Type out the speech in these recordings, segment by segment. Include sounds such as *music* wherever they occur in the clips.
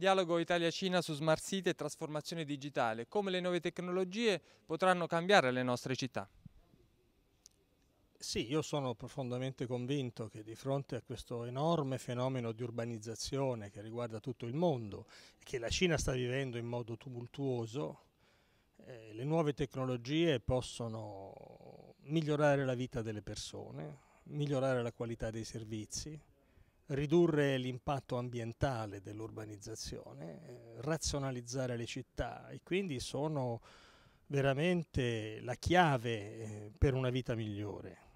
Dialogo Italia-Cina su Smart City e trasformazione digitale. Come le nuove tecnologie potranno cambiare le nostre città? Sì, io sono profondamente convinto che di fronte a questo enorme fenomeno di urbanizzazione che riguarda tutto il mondo e che la Cina sta vivendo in modo tumultuoso, eh, le nuove tecnologie possono migliorare la vita delle persone, migliorare la qualità dei servizi, ridurre l'impatto ambientale dell'urbanizzazione, eh, razionalizzare le città e quindi sono veramente la chiave eh, per una vita migliore.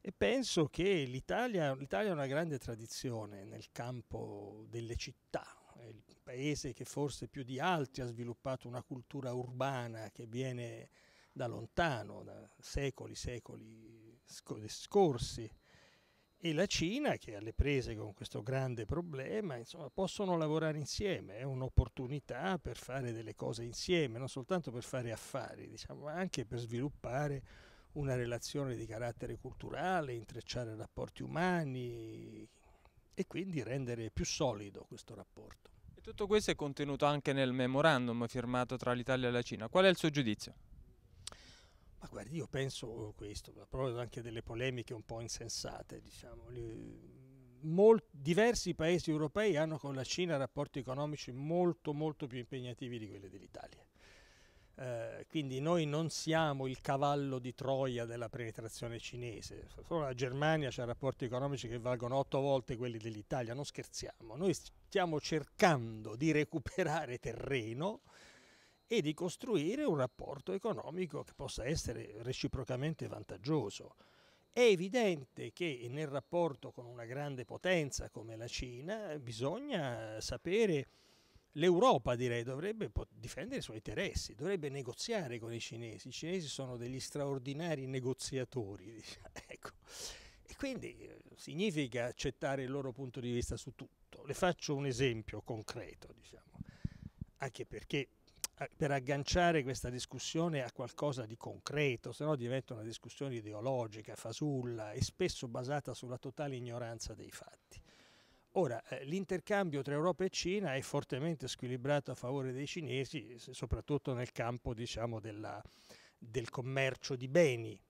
E penso che l'Italia, l'Italia ha una grande tradizione nel campo delle città, è il paese che forse più di altri ha sviluppato una cultura urbana che viene da lontano, da secoli, secoli scorsi e la Cina, che alle prese con questo grande problema, insomma, possono lavorare insieme, è un'opportunità per fare delle cose insieme, non soltanto per fare affari, diciamo, ma anche per sviluppare una relazione di carattere culturale, intrecciare rapporti umani e quindi rendere più solido questo rapporto. E tutto questo è contenuto anche nel memorandum firmato tra l'Italia e la Cina. Qual è il suo giudizio? Ma guardi, io penso questo, proprio anche delle polemiche un po' insensate, diciamo, Mol, diversi paesi europei hanno con la Cina rapporti economici molto molto più impegnativi di quelli dell'Italia. Eh, quindi noi non siamo il cavallo di Troia della penetrazione cinese, solo la Germania ha rapporti economici che valgono otto volte quelli dell'Italia, non scherziamo, noi stiamo cercando di recuperare terreno e di costruire un rapporto economico che possa essere reciprocamente vantaggioso. È evidente che nel rapporto con una grande potenza come la Cina bisogna sapere, l'Europa direi dovrebbe difendere i suoi interessi, dovrebbe negoziare con i cinesi, i cinesi sono degli straordinari negoziatori, *laughs* ecco. e quindi eh, significa accettare il loro punto di vista su tutto. Le faccio un esempio concreto, diciamo. anche perché eh, per agganciare questa discussione a qualcosa di concreto, se no diventa una discussione ideologica, fasulla e spesso basata sulla totale ignoranza dei fatti. Ora, eh, l'intercambio tra Europa e Cina è fortemente squilibrato a favore dei cinesi, soprattutto nel campo diciamo, della, del commercio di beni.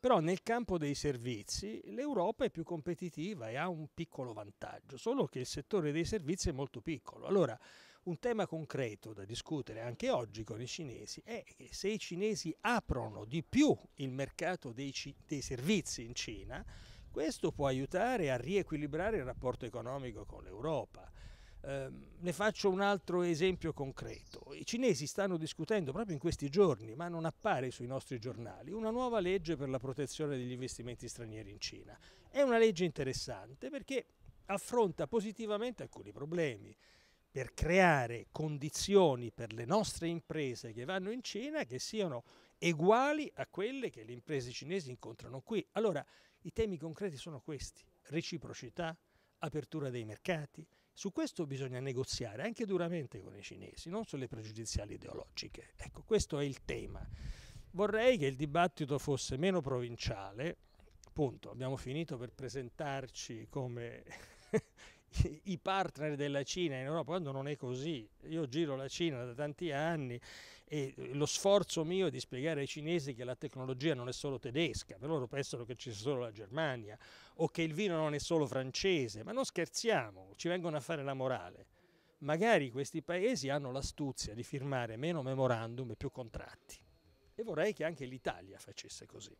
Però nel campo dei servizi l'Europa è più competitiva e ha un piccolo vantaggio, solo che il settore dei servizi è molto piccolo. Allora, un tema concreto da discutere anche oggi con i cinesi è che se i cinesi aprono di più il mercato dei, dei servizi in Cina, questo può aiutare a riequilibrare il rapporto economico con l'Europa. Eh, ne faccio un altro esempio concreto. I cinesi stanno discutendo proprio in questi giorni, ma non appare sui nostri giornali, una nuova legge per la protezione degli investimenti stranieri in Cina. È una legge interessante perché affronta positivamente alcuni problemi per creare condizioni per le nostre imprese che vanno in Cina che siano uguali a quelle che le imprese cinesi incontrano qui. Allora, i temi concreti sono questi, reciprocità, apertura dei mercati. Su questo bisogna negoziare anche duramente con i cinesi, non sulle pregiudiziali ideologiche. Ecco, questo è il tema. Vorrei che il dibattito fosse meno provinciale, punto, abbiamo finito per presentarci come i partner della Cina in Europa, quando non è così. Io giro la Cina da tanti anni e lo sforzo mio è di spiegare ai cinesi che la tecnologia non è solo tedesca, per loro pensano che ci sia solo la Germania o che il vino non è solo francese, ma non scherziamo, ci vengono a fare la morale. Magari questi paesi hanno l'astuzia di firmare meno memorandum e più contratti. E vorrei che anche l'Italia facesse così.